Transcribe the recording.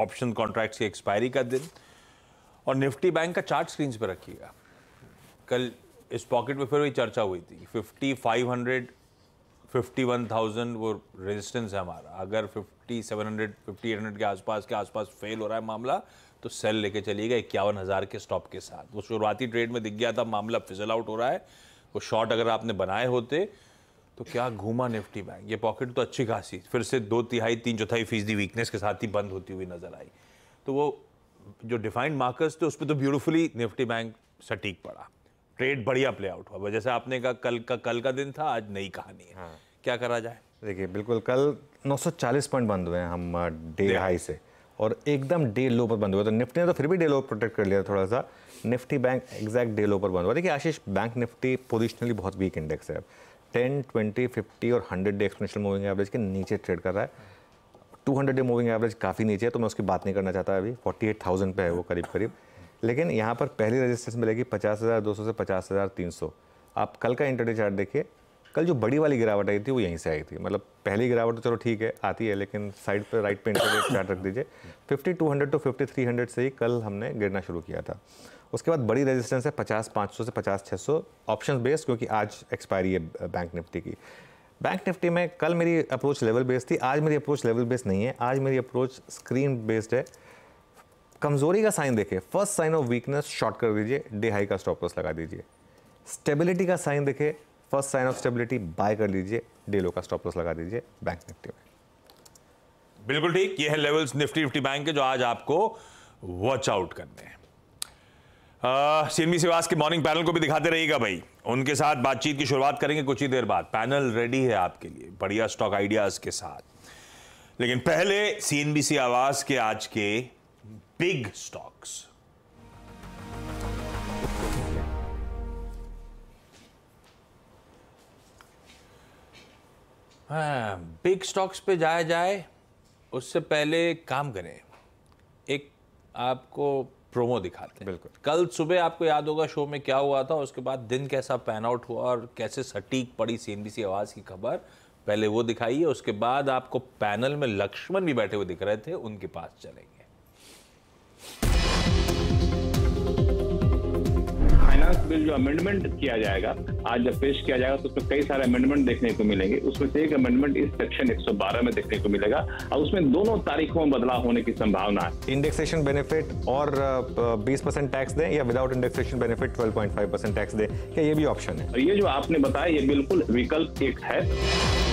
Option contracts की expiry का दिन और निफ्टी बैंक का चार्ट स्क्रीन पर रखिएगा कल इस पॉकेट में फिर वही चर्चा हुई थी fifty five hundred fifty one thousand वो रेजिस्टेंस है हमारा अगर fifty seven hundred fifty eight hundred के आसपास के आसपास फेल हो रहा है मामला तो सेल लेके चलिएगा इक्यावन हज़ार के स्टॉप के साथ वो शुरुआती ट्रेड में दिख गया था मामला फिजल आउट हो रहा है वो शॉर्ट अगर आपने बनाए होते तो क्या घूमा निफ्टी बैंक ये पॉकेट तो अच्छी खासी फिर से दो तिहाई तीन चौथाई फीसदी वीकनेस के साथ ही बंद होती हुई नजर आई तो वो जो डिफाइंड मार्कर्स थे उस पर तो ब्यूटिफुली निफ्टी बैंक सटीक पड़ा ट्रेड बढ़िया प्ले आउट हुआ जैसे आपने कहा कल का कल का दिन था आज नई कहानी है हाँ। क्या करा जाए देखिए बिल्कुल कल 940 पॉइंट बंद हुए हैं हम डे हाई से और एकदम डे लो पर बंद हुआ तो निफ्टी ने तो फिर भी डे लो प्रोटेक्ट कर लिया थोड़ा सा Nifty bank exact day low पर बंद हुआ देखिए आशीष बैंक निफ्टी पोजिशनली बहुत वीक इंडेक्स है टेन ट्वेंटी फिफ्टी और hundred day exponential moving average के नीचे ट्रेड कर रहा है two hundred day moving average काफ़ी नीचे है तो मैं उसकी बात नहीं करना चाहता अभी फोर्टी एट थाउजेंड पे है वो करीब करीब लेकिन यहाँ पर पहली रजिस्ट्रेशन मिलेगी पचास हज़ार दो सौ से पचास हज़ार तीन सौ आप कल का इंटरडे चार्ट देखिए कल जो बड़ी वाली गिरावट आई थी वो यहीं से आई थी मतलब पहली गिरावट तो चलो ठीक है आती है लेकिन साइड पर राइट पे इंटर रेट चार्ट रख दीजिए fifty two hundred two fifty three hundred से ही कल हमने गिरना शुरू किया था उसके बाद बड़ी रेजिस्टेंस है पचास पाँच सौ से पचास छः सौ ऑप्शन बेस्ड क्योंकि आज एक्सपायरी है बैंक निफ्टी की बैंक निफ्टी में कल मेरी अप्रोच लेवल बेस्ड थी आज मेरी अप्रोच लेवल बेस्ड नहीं है आज मेरी अप्रोच स्क्रीन बेस्ड है कमज़ोरी का साइन देखे first sign of weakness short कर दीजिए डे हाई का स्टॉप लॉस लगा दीजिए स्टेबिलिटी का साइन देखे first sign of stability buy कर लीजिए डेलो का स्टॉप लॉस लगा दीजिए बैंक निफ्टी में बिल्कुल ठीक ये है लेवल्स निफ्टी निफ्टी बैंक के जो आज आपको वॉच आउट करने हैं सीएमबी सिवास के मॉर्निंग पैनल को भी दिखाते रहिएगा भाई उनके साथ बातचीत की शुरुआत करेंगे कुछ ही देर बाद पैनल रेडी है आपके लिए बढ़िया स्टॉक आइडियाज के साथ लेकिन पहले सीएनबीसी आवास के आज के बिग स्टॉक्स हाँ बिग स्टॉक्स पे जाया जाए उससे पहले काम करें एक आपको प्रोमो दिखाते हैं बिल्कुल कल सुबह आपको याद होगा शो में क्या हुआ था उसके बाद दिन कैसा पैन आउट हुआ और कैसे सटीक पड़ी सीएनबीसी आवाज़ की खबर पहले वो दिखाइए उसके बाद आपको पैनल में लक्ष्मण भी बैठे हुए दिख रहे थे उनके पास चलेंगे पे जो अमेंडमेंट किया जाएगा आज जब पेश किया जाएगा तो उसमें कई सारे अमेंडमेंट देखने को मिलेंगे उसमें से एक अमेंडमेंट इस सेक्शन 112 में देखने को मिलेगा और उसमें दोनों तारीखों में बदलाव होने की संभावना है इंडेक्सेशन बेनिफिट और बीस परसेंट टैक्स दें या without indexation benefit twelve tax दें क्या ये भी ऑप्शन है ये जो आपने बताया ये बिल्कुल विकल्प एक है